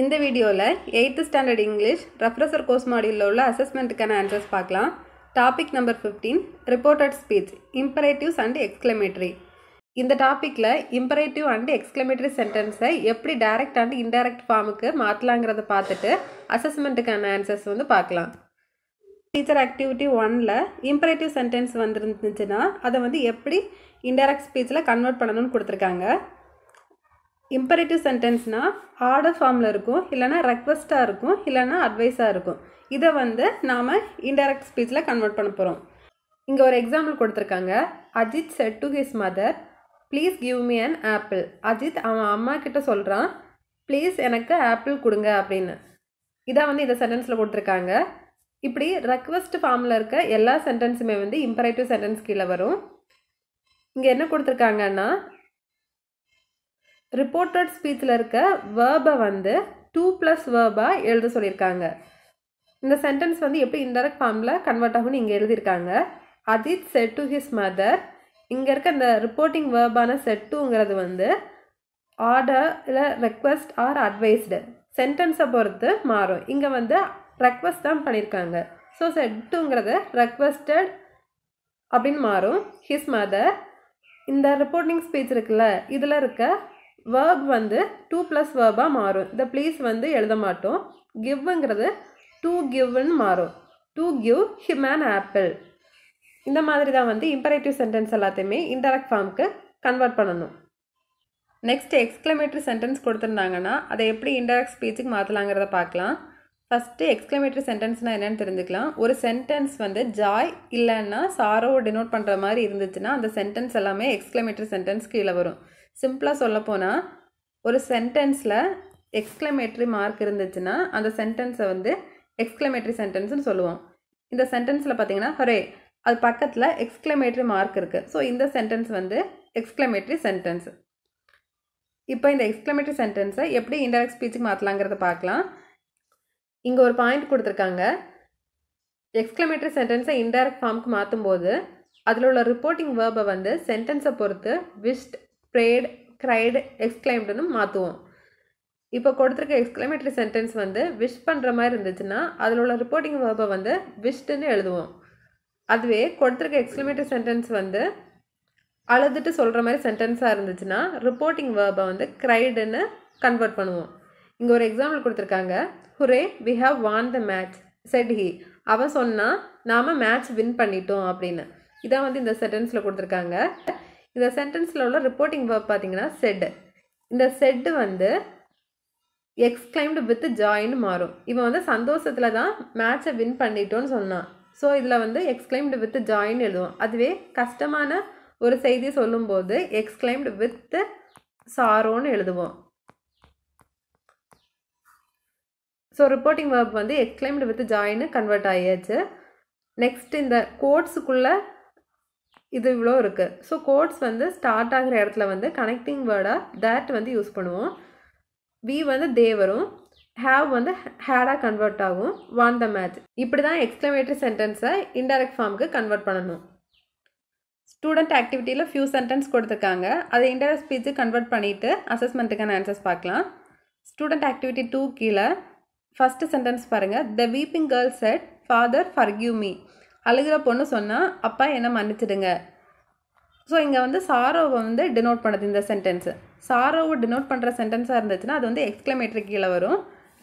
இந்த வீடியோவில் eighth standard English refresher course மாடியூலில் உள்ள அசஸ்மெண்ட்டுக்கான ஆன்சர்ஸ் பார்க்கலாம் topic number fifteen reported speech imperatives and exclamatory இந்த டாப்பிக்கில் இம்பரேட்டிவ் அண்ட் எக்ஸ்கிளமேட்ரி சென்டென்ஸை எப்படி டைரக்ட் அண்ட் இன்டைரக்ட் ஃபார்முக்கு மாற்றலாங்கிறத பார்த்துட்டு அசஸ்மெண்ட்டுக்கான ஆன்சர்ஸ் வந்து பார்க்கலாம் டீச்சர் ஆக்டிவிட்டி ஒனில் இம்பரேட்டிவ் சென்டென்ஸ் வந்துருந்துச்சுன்னா அதை வந்து எப்படி இன்டைரக்ட் ஸ்பீச்சில் கன்வெர்ட் பண்ணணும்னு கொடுத்துருக்காங்க இம்பரேட்டிவ் சென்டென்ஸ்னால் ஆர்டர் ஃபார்மில் இருக்கும் இல்லைனா ரெக்வஸ்ட்டாக இருக்கும் இல்லைனா அட்வைஸாக இருக்கும் இதை வந்து நாம் இன்டெரக்ட் ஸ்பீச்சில் கன்வெர்ட் பண்ண போகிறோம் இங்கே ஒரு எக்ஸாம்பிள் கொடுத்துருக்காங்க Ajith said to his mother please give me an apple Ajith அவன் அம்மா கிட்ட சொல்கிறான் ப்ளீஸ் எனக்கு ஆப்பிள் கொடுங்க அப்படின்னு இதான் வந்து இந்த சென்டென்ஸில் கொடுத்துருக்காங்க இப்படி ரெக்வஸ்ட் ஃபார்மில் இருக்க எல்லா சென்டென்ஸுமே வந்து இம்பரேட்டிவ் சென்டென்ஸ் கீழே வரும் இங்கே என்ன கொடுத்துருக்காங்கன்னா ரிப்போர்ட்டட் ஸ்பீச்சில் இருக்க வேர்பை வந்து டூ ப்ளஸ் வேர்பாக எழுத சொல்லியிருக்காங்க இந்த சென்டென்ஸ் வந்து எப்படி இன்டெரக்ட் ஃபார்மில் கன்வெர்ட் ஆகும்னு இங்கே எழுதியிருக்காங்க Ajith said to his mother இங்கே இருக்க இந்த ரிப்போர்ட்டிங் வேர்பான செட் டூங்கிறது வந்து ஆர்டர் இல்லை ரெக்வஸ்ட் ஆர் அட்வைஸ்டு சென்டென்ஸை பொறுத்து மாறும் இங்கே வந்து ரெக்வஸ்ட் தான் பண்ணியிருக்காங்க ஸோ செட் டூங்கிறது ரெக்வஸ்டட் அப்படின்னு மாறும் ஹிஸ் மதர் இந்த ரிப்போர்ட்டிங் ஸ்பீச் இருக்குல்ல இதில் இருக்க வேர்ப் வந்து டூ ப்ளஸ் வேர்பாக மாறும் இந்த ப்ளீஸ் வந்து எழுத மாட்டோம் கிவ்ங்கிறது டூ கிவ்னு மாறும் டூ கிவ் ஹிம் ஆப்பிள் இந்த மாதிரி தான் வந்து இம்பரேட்டிவ் சென்டென்ஸ் எல்லாத்தையுமே இன்டெரக்ட் ஃபார்முக்கு கன்வெர்ட் பண்ணணும் நெக்ஸ்ட் எக்ஸ்க்ளமேட்டரி சென்டென்ஸ் கொடுத்துருந்தாங்கன்னா அதை எப்படி இன்டெரக்ட் ஸ்பீச்சுக்கு மாற்றலாங்கிறத பார்க்கலாம் ஃபஸ்ட்டு எக்ஸ்க்ளமேட்டரி சென்டென்ஸ்னால் என்னென்னு தெரிஞ்சுக்கலாம் ஒரு சென்டென்ஸ் வந்து ஜாய் இல்லைன்னா சாரோ டினோட் பண்ணுற மாதிரி இருந்துச்சுன்னா அந்த சென்டென்ஸ் எல்லாமே எக்ஸ்க்ளமேட்டரி சென்டென்ஸ் கீழே வரும் சிம்பிளாக சொல்லப்போனால் ஒரு சென்டென்ஸில் எக்ஸ்க்ளமேட்ரி மார்க் இருந்துச்சுன்னா அந்த சென்டென்ஸை வந்து எக்ஸ்க்ளமேட்ரி சென்டென்ஸ்னு சொல்லுவோம் இந்த சென்டென்ஸில் பார்த்தீங்கன்னா ஹரே அது பக்கத்தில் எக்ஸ்க்ளமேட்ரி மார்க் இருக்குது ஸோ இந்த சென்டென்ஸ் வந்து எக்ஸ்க்ளமேட்ரி சென்டென்ஸ் இப்போ இந்த எக்ஸ்க்ளமேட்ரி சென்டென்ஸை எப்படி இன்டெரக்ட் ஸ்பீச்சுக்கு மாற்றலாங்கிறத பார்க்கலாம் இங்கே ஒரு பாயிண்ட் கொடுத்துருக்காங்க எக்ஸ்க்ளமேட்ரி சென்டென்ஸை இன்டெரக்ட் ஃபார்முக்கு மாற்றும் போது அதில் உள்ள ரிப்போர்ட்டிங் வேர்பை வந்து சென்டென்ஸை பொறுத்து விஷ்ட் ப்ரேட் க்ரைடு எக்ஸ்கிளைம்டுன்னு மாற்றுவோம் இப்போ கொடுத்துருக்க எக்ஸ்கிளைமேட்டரி சென்டென்ஸ் வந்து விஷ் பண்ணுற மாதிரி இருந்துச்சுன்னா அதில் உள்ள ரிப்போர்ட்டிங் வேர்பை வந்து விஷ்டுன்னு எழுதுவோம் அதுவே கொடுத்துருக்க எக்ஸ்கிளைமேட்டரி சென்டென்ஸ் வந்து அழுதுட்டு சொல்கிற மாதிரி சென்டென்ஸாக இருந்துச்சுன்னா ரிப்போர்ட்டிங் வேர்பை வந்து க்ரைடுன்னு கன்வெர்ட் பண்ணுவோம் இங்கே ஒரு எக்ஸாம்பிள் கொடுத்துருக்காங்க hurray we have won the match said he அவன் சொன்னால் நாம் மேட்ச் வின் பண்ணிட்டோம் அப்படின்னு இதான் வந்து இந்த சென்டென்ஸில் கொடுத்துருக்காங்க இந்த சென்டென்ஸில் உள்ள ரிப்போர்ட்டிங் வேர்ப் பார்த்தீங்கன்னா செட் இந்த செட்டு வந்து எக்ஸ்கிளைம்டு வித் ஜாயின்னு மாறும் இவன் வந்து சந்தோஷத்தில் தான் மேட்ச்சை வின் பண்ணிட்டோன்னு சொன்னான் ஸோ இதில் வந்து எக்ஸ்கிளைம்டு வித் ஜாயின்னு எழுதுவோம் அதுவே கஷ்டமான ஒரு செய்தி சொல்லும்போது எக்ஸ்கிளைம்டு வித் சாரோன்னு எழுதுவோம் ஸோ ரிப்போர்ட்டிங் வேர்ப் வந்து எக்ஸ்கிளைம்டு வித் ஜாயின்னு கன்வெர்ட் ஆகியாச்சு நெக்ஸ்ட் இந்த கோட்ஸுக்குள்ளே இது இவ்வளோ இருக்குது ஸோ கோட்ஸ் வந்து ஸ்டார்ட் ஆகிற இடத்துல வந்து கனெக்டிங் வேர்டாக தேட் வந்து யூஸ் பண்ணுவோம் வி வந்து தேவரும் ஹேவ் வந்து ஹேடாக கன்வெர்ட் ஆகும் வான் த மேட்ச் இப்படி தான் எக்ஸ்க்ளமேட்டரி சென்டென்ஸை இன்டெரக்ட் ஃபார்முக்கு கன்வெர்ட் பண்ணணும் ஸ்டூடெண்ட் ஆக்டிவிட்டியில் ஃபியூ சென்டென்ஸ் கொடுத்துருக்காங்க அதை இன்டெரக்ட் ஸ்பீச்சு கன்வெர்ட் பண்ணிவிட்டு அசஸ்மெண்ட்டுக்கான ஆன்சர்ஸ் பார்க்கலாம் ஸ்டூடெண்ட் ஆக்டிவிட்டி டூ கீழே ஃபஸ்ட்டு சென்டென்ஸ் பாருங்கள் the weeping girl said father forgive me அழுகிற பொண்ணு சொன்னால் அப்பா என்னை மன்னிச்சிடுங்க ஸோ இங்கே வந்து சாரோவை வந்து டினோட் பண்ணுது இந்த சென்டென்ஸு சாரோவை டினோட் பண்ணுற சென்டென்ஸாக இருந்துச்சுன்னா அது வந்து எக்ஸ்க்ளமேட்ரி கீழே வரும்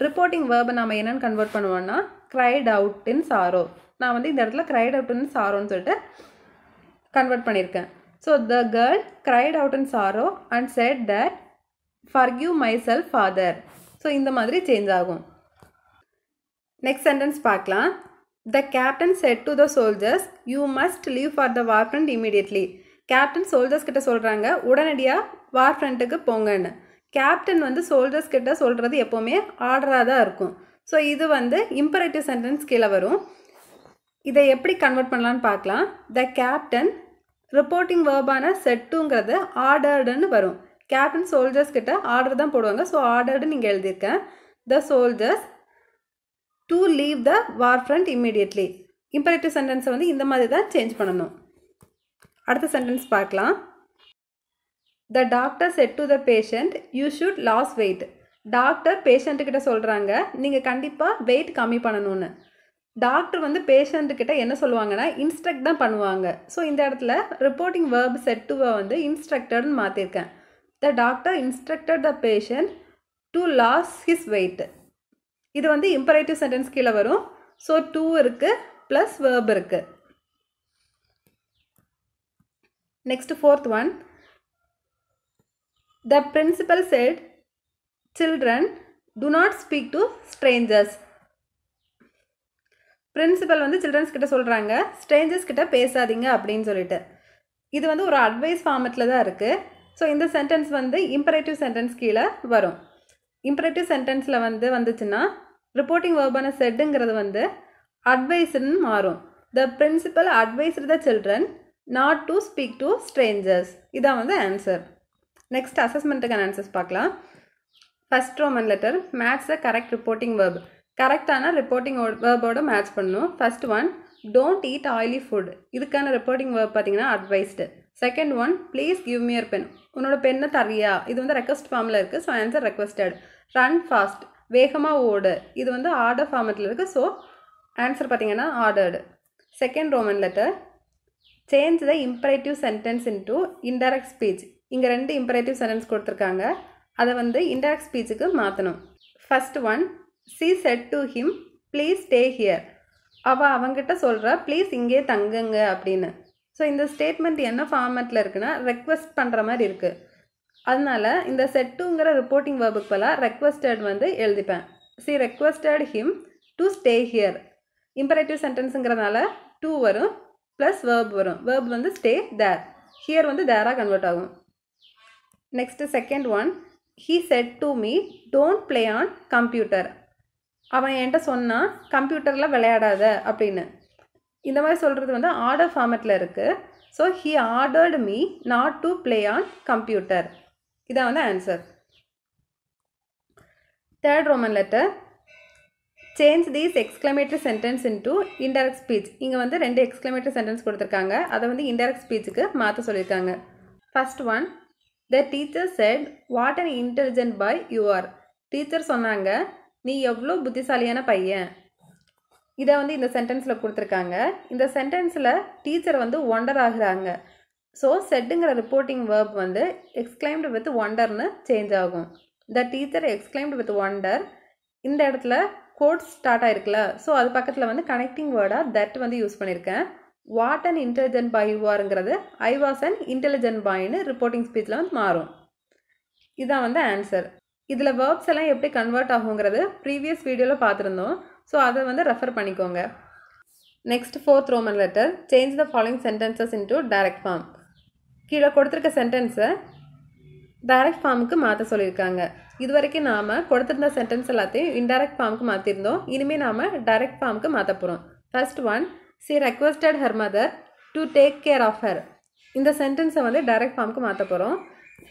ரிப்போர்ட்டிங் வேர்பை நம்ம என்னென்னு கன்வெர்ட் பண்ணுவோம்னா க்ரைட் அவுட் இன் சாரோ நான் வந்து இந்த இடத்துல க்ரைட் அவுட் இன் சாரோன்னு சொல்லிட்டு கன்வெர்ட் பண்ணியிருக்கேன் so the girl cried out in sorrow and said that queue my self father so இந்த மாதிரி சேஞ்ச் ஆகும் நெக்ஸ்ட் சென்டென்ஸ் பார்க்கலாம் the captain said to the soldiers you must leave for the war front immediately. Captain soldiers கிட்ட சொல்கிறாங்க உடனடியாக வார் ஃப்ரண்ட்டுக்கு போங்கன்னு captain வந்து soldiers கிட்ட சொல்கிறது எப்போவுமே ஆர்டராக தான் இருக்கும் ஸோ இது வந்து இம்பரேட்டிவ் சென்டென்ஸ் கீழே வரும் இதை எப்படி கன்வெர்ட் பண்ணலான்னு பார்க்கலாம் த கேப்டன் ரிப்போர்ட்டிங் வேர்பான செட்டுங்கிறது ஆர்டர்டுன்னு வரும் கேப்டன் சோல்ஜர்ஸ் கிட்ட ஆர்டர் தான் போடுவாங்க ஸோ ஆர்டர்டுன்னு நீங்கள் எழுதியிருக்கேன் the soldiers to leave the war front immediately imperative சென்டென்ஸை வந்து இந்த மாதிரி தான் சேஞ்ச் பண்ணணும் அடுத்த சென்டென்ஸ் பார்க்கலாம் the doctor said to the patient you should lose weight doctor பேஷண்ட்டுக்கிட்ட சொல்கிறாங்க நீங்கள் கண்டிப்பாக வெயிட் கம்மி பண்ணணும்னு டாக்டர் வந்து பேஷண்ட்டுக்கிட்ட என்ன சொல்லுவாங்கன்னா இன்ஸ்ட்ரக்ட் தான் பண்ணுவாங்க ஸோ இந்த இடத்துல ரிப்போர்ட்டிங் வேர்ப் செட் டுவை வந்து இன்ஸ்ட்ரக்டர்னு மாற்றிருக்கேன் the doctor instructed the patient to lose his weight இது வந்து இம்பரேட்டிவ் சென்டென்ஸ் கீழே வரும் ஸோ டூ இருக்குது ப்ளஸ் வேர்ப் இருக்குது next fourth one the principal said children to not speak to strangers principal வந்து சில்ட்ரன்ஸ் கிட்ட சொல்கிறாங்க ஸ்ட்ரேஞ்சர்ஸ் கிட்ட பேசாதீங்க அப்படின்னு சொல்லிட்டு இது வந்து ஒரு அட்வைஸ் ஃபார்மெட்டில் தான் இருக்குது ஸோ இந்த சென்டென்ஸ் வந்து இம்பரேட்டிவ் சென்டென்ஸ் கீழே வரும் இம்ப்ரெட்டிவ் சென்டென்ஸில் வந்து வந்துச்சுன்னா ரிப்போர்ட்டிங் வேர்பான செட்டுங்கிறது வந்து அட்வைஸ்ன்னு மாறும் the principal advised the children not to speak to strangers இதான் வந்து ஆன்சர் நெக்ஸ்ட் அசஸ்மெண்ட்டுக்கான ஆன்சர்ஸ் பார்க்கலாம் first Roman letter match the correct reporting verb கரெக்டான ரிப்போர்ட்டிங் வேர்போட மேட்ச் பண்ணணும் first one don't eat oily food இதுக்கான ரிப்போர்ட்டிங் வேர்ப் பார்த்தீங்கன்னா advised second one please give me your pen உன்னோட பெண்ணை தரியா இது வந்து ரெக்வஸ்ட் ஃபார்மில் இருக்குது so answer requested run fast வேகமாக ஓடு இது வந்து ஆர்டர் ஃபார்மெட்டில் இருக்குது ஸோ ஆன்சர் பார்த்தீங்கன்னா ordered second Roman letter change the imperative sentence to indirect speech இங்கே ரெண்டு இம்பரேட்டிவ் சென்டென்ஸ் கொடுத்துருக்காங்க அதை வந்து இன்டெரக்ட் ஸ்பீச்சுக்கு மாற்றணும் first one she said to him please stay here அவள் அவங்ககிட்ட சொல்கிறா ப்ளீஸ் இங்கே தங்குங்க அப்படின்னு ஸோ இந்த ஸ்டேட்மெண்ட் என்ன ஃபார்மெட்டில் இருக்குன்னா ரெக்வஸ்ட் பண்ணுற மாதிரி இருக்குது அதனால் இந்த செட்டுங்கிற ரிப்போர்ட்டிங் வேர்புக்கு பதிலாக ரெக்வஸ்டட் வந்து எழுதிப்பேன் she requested him to stay here imperative சென்டென்ஸுங்கிறதுனால டூ வரும் ப்ளஸ் வேர்ப் வரும் வேர்ப் வந்து ஸ்டே தேர் ஹியர் வந்து தேராக கன்வெர்ட் ஆகும் next second one he said to me don't play on computer அவன் என்கிட்ட சொன்னால் கம்ப்யூட்டரில் விளையாடாத அப்படின்னு இந்த மாதிரி சொல்கிறது வந்து ஆர்டர் ஃபார்மெட்டில் இருக்குது so he ordered me not to play on computer இதான் வந்து answer third Roman letter change these exclamatory sentence into indirect speech இங்கே வந்து ரெண்டு எக்ஸ்க்ளமேட்டரி சென்டென்ஸ் கொடுத்துருக்காங்க அதை வந்து இன்டெரக்ட் ஸ்பீச்சுக்கு மாற்ற சொல்லியிருக்காங்க first one the teacher said what an intelligent boy you are teacher சொன்னாங்க நீ எவ்வளோ புத்திசாலியான பையன் இதை வந்து இந்த சென்டென்ஸில் கொடுத்துருக்காங்க இந்த சென்டென்ஸில் டீச்சர் வந்து ஒண்டர் ஆகுறாங்க ஸோ செட்டுங்கிற ரிப்போர்ட்டிங் வேர்ப் வந்து எக்ஸ்கிளைம்டு வித் ஒண்டர்னு சேஞ்ச் ஆகும் the teacher exclaimed with wonder இந்த இடத்துல கோட்ஸ் ஸ்டார்ட் ஆயிருக்குல்ல ஸோ அது பக்கத்தில் வந்து கனெக்டிங் வேர்டாக தட் வந்து யூஸ் பண்ணியிருக்கேன் வாட் அண்ட் இன்டெலிஜென்ட் பாய் யூஆருங்கிறது ஐ வாஸ் அண்ட் இன்டெலிஜென்ட் பாய்னு ரிப்போர்ட்டிங் ஸ்பீச்சில் வந்து மாறும் இதான் வந்து ஆன்சர் இதில் வேர்ப்ஸ் எல்லாம் எப்படி கன்வெர்ட் ஆகுங்கிறது ப்ரீவியஸ் வீடியோவில் பார்த்துருந்தோம் ஸோ அதை வந்து ரெஃபர் பண்ணிக்கோங்க next fourth Roman letter change the following sentences into direct form கீழே கொடுத்துருக்க சென்டென்ஸை டைரக்ட் ஃபார்முக்கு மாற்ற சொல்லியிருக்காங்க இது வரைக்கும் நாம் கொடுத்துருந்த சென்டென்ஸ் எல்லாத்தையும் இன்டைரக்ட் ஃபார்முக்கு மாற்றிருந்தோம் இனிமேல் நாம் டைரக்ட் ஃபார்முக்கு மாற்ற போகிறோம் first one she requested her mother to take care of her இந்த சென்டென்ஸை வந்து டைரக்ட் ஃபார்முக்கு மாற்ற போகிறோம்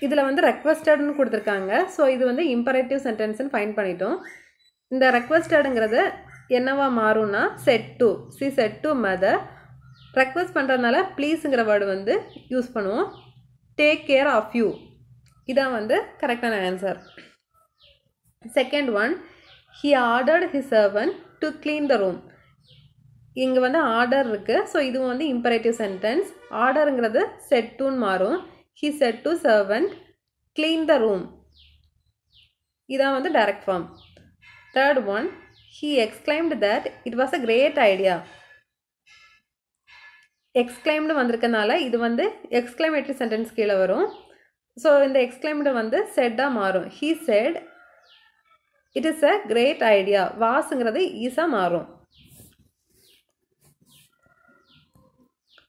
இதில் வந்து ரெக்வஸ்டட்னு கொடுத்துருக்காங்க ஸோ இது வந்து இம்பரேட்டிவ் சென்டென்ஸ்னு ஃபைன் பண்ணிட்டோம் இந்த ரெக்வஸ்டடுங்கிறது என்னவா மாறும்னா said to she said to mother request பண்ணுறதுனால ப்ளீஸுங்கிற வேர்டு வந்து யூஸ் பண்ணுவோம் டேக் கேர் ஆஃப் யூ இதான் வந்து கரெக்டான answer second one he order he servant to clean the room இங்கே வந்து ஆர்டர் இருக்குது ஸோ இதுவும் வந்து இம்பரேட்டிவ் சென்டென்ஸ் ஆர்டருங்கிறது செட் டூன்னு மாறும் he said to servant clean the room இதான் வந்து direct form third one he exclaimed that it was a great idea exclaimed வந்திருக்கனால இது வந்து எக்ஸ்கிளைமேட்ரி சென்டென்ஸ் கீழே வரும் ஸோ இந்த எக்ஸ்கிளைம்டு வந்து செட்டாக மாறும் he said it is a great idea வாஸுங்கிறது ஈஸாக மாறும்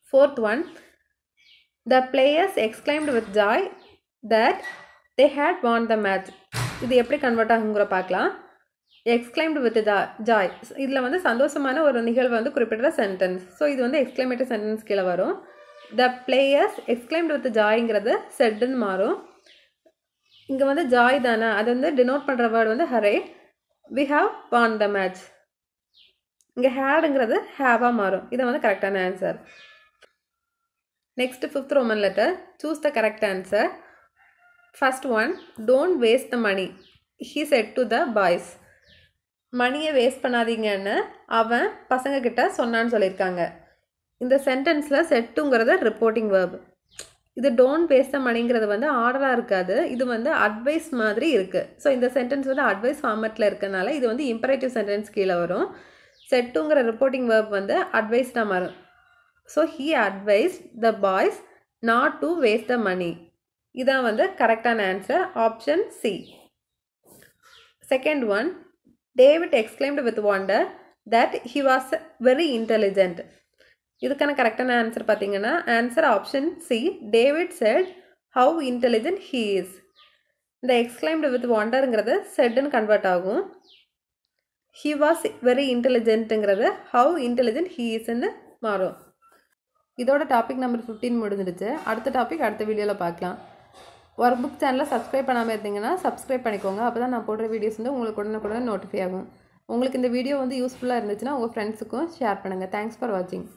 fourth one the players exclaimed with joy that they had won the match இது எப்படி கன்வெர்ட் ஆகுங்கிற பார்க்கலாம் எக்ஸ்கிளைம்டு வித் ஜா ஜாய் இதில் வந்து சந்தோஷமான ஒரு நிகழ்வு வந்து குறிப்பிட்ட சென்டென்ஸ் ஸோ இது வந்து எக்ஸ்கிளைமேட்டிவ் சென்டென்ஸ் கீழே வரும் த பிளேயர்ஸ் எக்ஸ்கிளைம்டு வித் ஜாய்ங்கிறது செட்டுன்னு மாறும் இங்கே வந்து ஜாய் தானே அது வந்து டினோட் பண்ணுற வேர்டு வந்து hurray we have won the match இங்கே ஹேடுங்கிறது ஹேவாக மாறும் இதை வந்து கரெக்டான answer next fifth Roman letter choose the correct answer first one don't waste the money he said to the boys மணியை வேஸ்ட் பண்ணாதீங்கன்னு அவன் பசங்கக்கிட்ட சொன்னான்னு சொல்லியிருக்காங்க இந்த சென்டென்ஸில் செட்டுங்கிறத ரிப்போர்ட்டிங் வேர்பு இது டோன்ட் வேஸ்ட் மணிங்கிறது வந்து ஆர்டராக இருக்காது இது வந்து அட்வைஸ் மாதிரி இருக்குது ஸோ இந்த சென்டென்ஸ் வந்து அட்வைஸ் ஃபார்மெட்டில் இருக்கனால இது வந்து இம்பரேட்டிவ் சென்டென்ஸ் கீழே வரும் செட்டுங்கிற ரிப்போர்ட்டிங் வேர்ப் வந்து அட்வைஸ்டாக மாறும் so he advise the boys not to waste the money இதான் வந்து கரெக்டான answer option C second one David exclaimed with wonder that he was very intelligent இதுக்கான கரெக்டான ஆன்சர் பார்த்தீங்கன்னா answer option C David said how intelligent he is இந்த exclaimed with வாண்டருங்கிறது செட்டுன்னு convert ஆகும் ஹி வாஸ் வெரி இன்டெலிஜென்ட்டுங்கிறது ஹவு இன்டெலிஜென்ட் ஹீ இஸ்ன்னு மாறும் இதோட டாபிக் நம்பர் ஃபிஃப்டீன் முடிஞ்சிருச்சு அடுத்த டாபிக் அடுத்த வீடியோவில் பார்க்கலாம் ஒர்க் புக் சேனலில் சப்ஸ்கிரைப் பண்ணாமல் இருந்தீங்கன்னா சப்ஸ்கிரைப் பண்ணிக்கோங்க அப்போ தான் நான் போடுற வீடியோஸ் வந்து உங்களுக்கு உடனே கூட நோட்டிஃபை ஆகும் உங்களுக்கு இந்த வீடியோ வந்து யூஸ்ஃபுல்லாக இருந்துச்சுன்னா உங்கள் ஃப்ரெண்ட்ஸுக்கும் ஷேர் பண்ணுங்கள் தேங்க்ஸ் ஃபார் வாட்சிங்